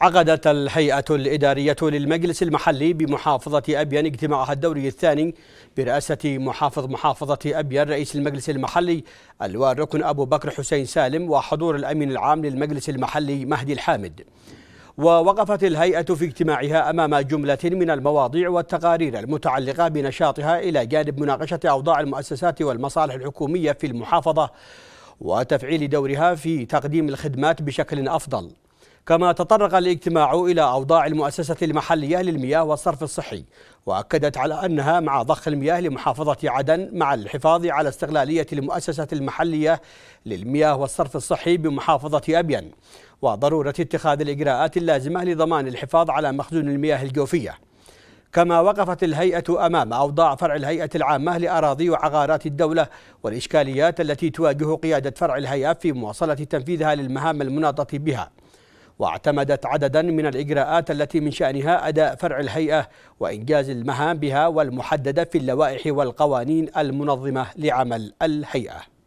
عقدت الهيئة الإدارية للمجلس المحلي بمحافظة أبين اجتماعها الدوري الثاني برئاسة محافظ محافظة أبين رئيس المجلس المحلي الواركن أبو بكر حسين سالم وحضور الأمين العام للمجلس المحلي مهدي الحامد ووقفت الهيئة في اجتماعها أمام جملة من المواضيع والتقارير المتعلقة بنشاطها إلى جانب مناقشة أوضاع المؤسسات والمصالح الحكومية في المحافظة وتفعيل دورها في تقديم الخدمات بشكل أفضل كما تطرق الاجتماع إلى أوضاع المؤسسة المحلية للمياه والصرف الصحي وأكدت على أنها مع ضخ المياه لمحافظة عدن مع الحفاظ على استغلالية المؤسسة المحلية للمياه والصرف الصحي بمحافظة أبين وضرورة اتخاذ الإجراءات اللازمة لضمان الحفاظ على مخزون المياه الجوفية كما وقفت الهيئة أمام أوضاع فرع الهيئة العامة لأراضي وعقارات الدولة والإشكاليات التي تواجه قيادة فرع الهيئة في مواصلة تنفيذها للمهام المناطة بها واعتمدت عددا من الإجراءات التي من شأنها أداء فرع الهيئة وإنجاز المهام بها والمحددة في اللوائح والقوانين المنظمة لعمل الهيئة